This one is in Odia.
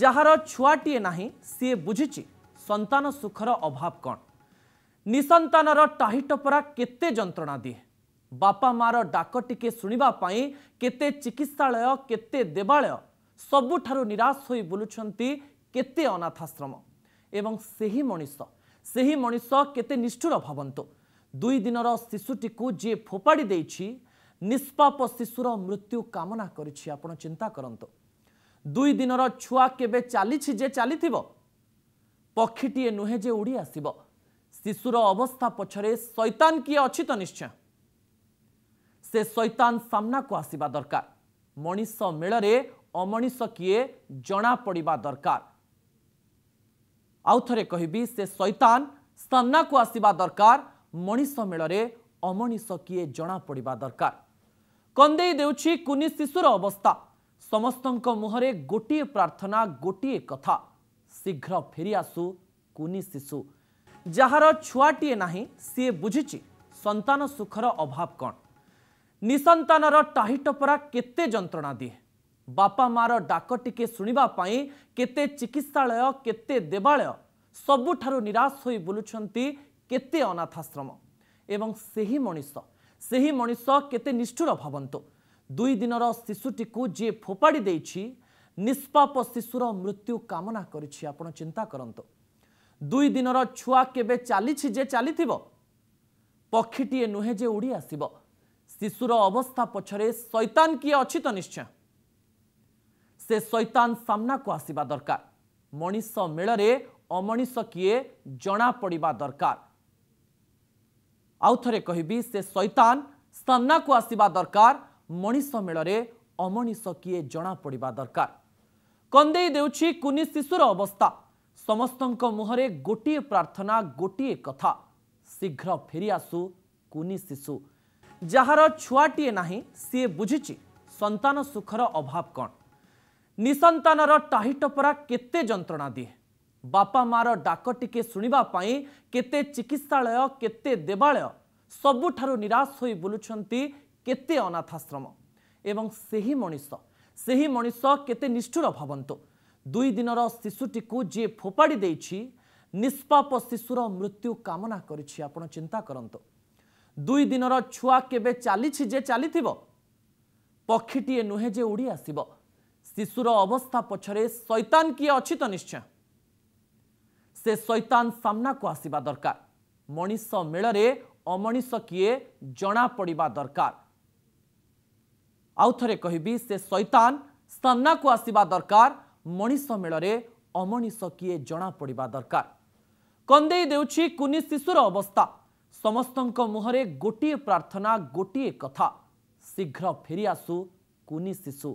ଯାହାର ଛୁଆଟିଏ ନାହିଁ ସିଏ ବୁଝିଛି ସନ୍ତାନ ସୁଖର ଅଭାବ କ'ଣ ନିସନ୍ତାନର ଟାହିଟପରା କେତେ ଯନ୍ତ୍ରଣା ଦିଏ ବାପା ମାଆର ଡାକ ଟିକେ ଶୁଣିବା ପାଇଁ କେତେ ଚିକିତ୍ସାଳୟ କେତେ ଦେବାଳୟ ସବୁଠାରୁ ନିରାଶ ହୋଇ ବୁଲୁଛନ୍ତି କେତେ ଅନାଥାଶ୍ରମ ଏବଂ ସେହି ମଣିଷ ସେହି ମଣିଷ କେତେ ନିଷ୍ଠୁର ଭାବନ୍ତୁ ଦୁଇ ଦିନର ଶିଶୁଟିକୁ ଯିଏ ଫୋପାଡ଼ି ଦେଇଛି ନିଷ୍ପାପ ଶିଶୁର ମୃତ୍ୟୁ କାମନା କରିଛି ଆପଣ ଚିନ୍ତା କରନ୍ତୁ ଦୁଇ ଦିନର ଛୁଆ କେବେ ଚାଲିଛି ଯେ ଚାଲିଥିବ ପକ୍ଷୀଟିଏ ନୁହେଁ ଯେ ଉଡ଼ି ଆସିବ ଶିଶୁର ଅବସ୍ଥା ପଛରେ ଶୈତାନ କିଏ ଅଛି ତ ନିଶ୍ଚୟ ସେ ଶୈତାନ ସାମ୍ନାକୁ ଆସିବା ଦରକାର ମଣିଷ ମେଳରେ ଅମଣିଷ କିଏ ଜଣାପଡ଼ିବା ଦରକାର ଆଉ ଥରେ କହିବି ସେ ଶୈତାନ ସାମ୍ନାକୁ ଆସିବା ଦରକାର ମଣିଷ ମେଳରେ ଅମଣିଷ କିଏ ଜଣାପଡ଼ିବା ଦରକାର କନ୍ଦେଇ ଦେଉଛି କୁନି ଶିଶୁର ଅବସ୍ଥା ସମସ୍ତଙ୍କ ମୁହଁରେ ଗୋଟିଏ ପ୍ରାର୍ଥନା ଗୋଟିଏ କଥା ଶୀଘ୍ର ଫେରିଆସୁ କୁନି ଶିଶୁ ଯାହାର ଛୁଆଟିଏ ନାହିଁ ସିଏ ବୁଝିଛି ସନ୍ତାନ ସୁଖର ଅଭାବ କ'ଣ ନିସନ୍ତାନର ଟାହିଟପରା କେତେ ଯନ୍ତ୍ରଣା ଦିଏ ବାପା ମାଆର ଡାକ ଟିକେ ଶୁଣିବା ପାଇଁ କେତେ ଚିକିତ୍ସାଳୟ କେତେ ଦେବାଳୟ ସବୁଠାରୁ ନିରାଶ ହୋଇ ବୁଲୁଛନ୍ତି କେତେ ଅନାଥାଶ୍ରମ ଏବଂ ସେହି ମଣିଷ ସେହି ମଣିଷ କେତେ ନିଷ୍ଠୁର ଭାବନ୍ତୁ ଦୁଇ ଦିନର ଶିଶୁଟିକୁ ଯିଏ ଫୋପାଡ଼ି ଦେଇଛି ନିଷ୍ପାପ ଶିଶୁର ମୃତ୍ୟୁ କାମନା କରିଛି ଆପଣ ଚିନ୍ତା କରନ୍ତୁ ଦୁଇ ଦିନର ଛୁଆ କେବେ ଚାଲିଛି ଯେ ଚାଲିଥିବ ପକ୍ଷୀଟିଏ ନୁହେଁ ଯେ ଉଡ଼ି ଆସିବ ଶିଶୁର ଅବସ୍ଥା ପଛରେ ଶୈତାନ କିଏ ଅଛି ତ ନିଶ୍ଚୟ ସେ ଶୈତାନ ସାମ୍ନାକୁ ଆସିବା ଦରକାର ମଣିଷ ମେଳରେ ଅମଣିଷ କିଏ ଜଣାପଡ଼ିବା ଦରକାର ଆଉ ଥରେ କହିବି ସେ ଶୈତାନ ସାମ୍ନାକୁ ଆସିବା ଦରକାର ମଣିଷ ମେଳରେ ଅମଣିଷ କିଏ ଜଣାପଡ଼ିବା ଦରକାର କନ୍ଦେଇ ଦେଉଛି କୁନି ଶିଶୁର ଅବସ୍ଥା ସମସ୍ତଙ୍କ ମୁହଁରେ ଗୋଟିଏ ପ୍ରାର୍ଥନା ଗୋଟିଏ କଥା ଶୀଘ୍ର ଫେରିଆସୁ କୁନି ଶିଶୁ ଯାହାର ଛୁଆଟିଏ ନାହିଁ ସିଏ ବୁଝିଛି ସନ୍ତାନ ସୁଖର ଅଭାବ କ'ଣ ନିସନ୍ତାନର ଟାହିଟପରା କେତେ ଯନ୍ତ୍ରଣା ଦିଏ ବାପା ମାଆର ଡାକ ଟିକେ ଶୁଣିବା ପାଇଁ କେତେ ଚିକିତ୍ସାଳୟ କେତେ ଦେବାଳୟ ସବୁଠାରୁ ନିରାଶ ହୋଇ ବୁଲୁଛନ୍ତି କେତେ ଅନାଥାଶ୍ରମ ଏବଂ ସେହି ମଣିଷ ସେହି ମଣିଷ କେତେ ନିଷ୍ଠୁର ଭାବନ୍ତୁ ଦୁଇ ଦିନର ଶିଶୁଟିକୁ ଯିଏ ଫୋପାଡ଼ି ଦେଇଛି ନିଷ୍ପାପ ଶିଶୁର ମୃତ୍ୟୁ କାମନା କରିଛି ଆପଣ ଚିନ୍ତା କରନ୍ତୁ ଦୁଇ ଦିନର ଛୁଆ କେବେ ଚାଲିଛି ଯେ ଚାଲିଥିବ ପକ୍ଷୀଟିଏ ନୁହେଁ ଯେ ଉଡ଼ି ଆସିବ ଶିଶୁର ଅବସ୍ଥା ପଛରେ ଶୈତାନ କିଏ ଅଛି ତ ନିଶ୍ଚୟ ସେ ଶୈତାନ ସାମ୍ନାକୁ ଆସିବା ଦରକାର ମଣିଷ ମେଳରେ ଅମଣିଷ କିଏ ଜଣାପଡ଼ିବା ଦରକାର ଆଉ ଥରେ କହିବି ସେ ସୈତାନ ସାମ୍ନାକୁ ଆସିବା ଦରକାର ମଣିଷ ମେଳରେ ଅମଣିଷ କିଏ ଜଣାପଡ଼ିବା ଦରକାର କନ୍ଦେଇ ଦେଉଛି କୁନି ଶିଶୁର ଅବସ୍ଥା ସମସ୍ତଙ୍କ ମୁହଁରେ ଗୋଟିଏ ପ୍ରାର୍ଥନା ଗୋଟିଏ କଥା ଶୀଘ୍ର ଫେରିଆସୁ କୁନି ଶିଶୁ